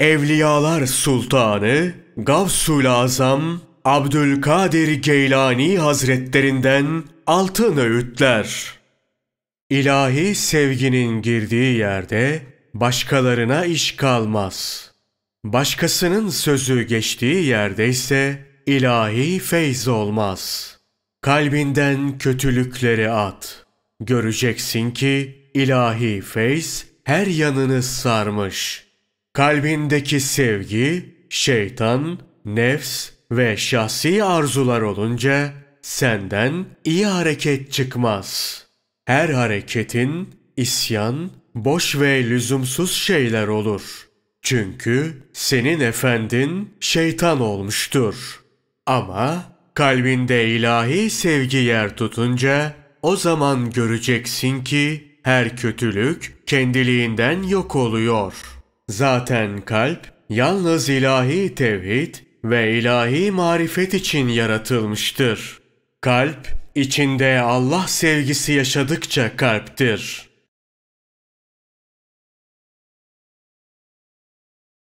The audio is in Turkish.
Evliyalar Sultanı Gavsul Azam Abdülkadir Geylani Hazretlerinden Altın Öğütler İlahi sevginin girdiği yerde başkalarına iş kalmaz. Başkasının sözü geçtiği yerde ise ilahi feyz olmaz. Kalbinden kötülükleri at. Göreceksin ki ilahi feyz her yanını sarmış.'' Kalbindeki sevgi, şeytan, nefs ve şahsi arzular olunca senden iyi hareket çıkmaz. Her hareketin isyan, boş ve lüzumsuz şeyler olur. Çünkü senin efendin şeytan olmuştur. Ama kalbinde ilahi sevgi yer tutunca o zaman göreceksin ki her kötülük kendiliğinden yok oluyor.'' Zaten kalp yalnız ilahi tevhid ve ilahi marifet için yaratılmıştır. Kalp içinde Allah sevgisi yaşadıkça kalptir.